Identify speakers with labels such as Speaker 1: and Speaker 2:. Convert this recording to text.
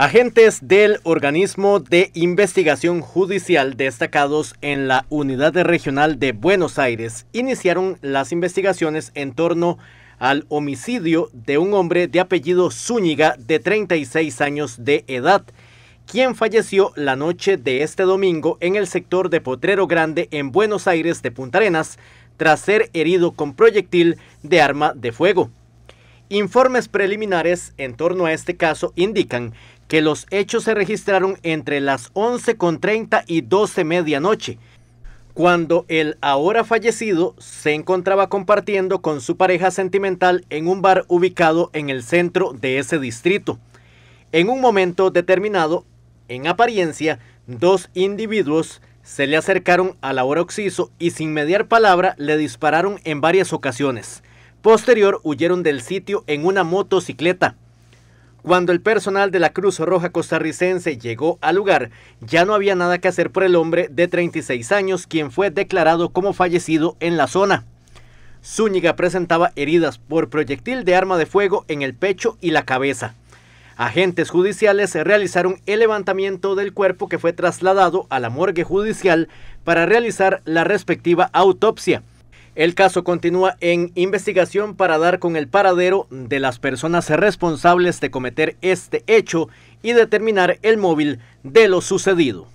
Speaker 1: Agentes del organismo de investigación judicial destacados en la Unidad Regional de Buenos Aires iniciaron las investigaciones en torno al homicidio de un hombre de apellido Zúñiga de 36 años de edad, quien falleció la noche de este domingo en el sector de Potrero Grande en Buenos Aires de Punta Arenas tras ser herido con proyectil de arma de fuego. Informes preliminares en torno a este caso indican que los hechos se registraron entre las 11.30 y 12 medianoche, cuando el ahora fallecido se encontraba compartiendo con su pareja sentimental en un bar ubicado en el centro de ese distrito. En un momento determinado, en apariencia, dos individuos se le acercaron a la hora occiso y sin mediar palabra le dispararon en varias ocasiones. Posterior huyeron del sitio en una motocicleta. Cuando el personal de la Cruz Roja costarricense llegó al lugar, ya no había nada que hacer por el hombre de 36 años, quien fue declarado como fallecido en la zona. Zúñiga presentaba heridas por proyectil de arma de fuego en el pecho y la cabeza. Agentes judiciales realizaron el levantamiento del cuerpo que fue trasladado a la morgue judicial para realizar la respectiva autopsia. El caso continúa en investigación para dar con el paradero de las personas responsables de cometer este hecho y determinar el móvil de lo sucedido.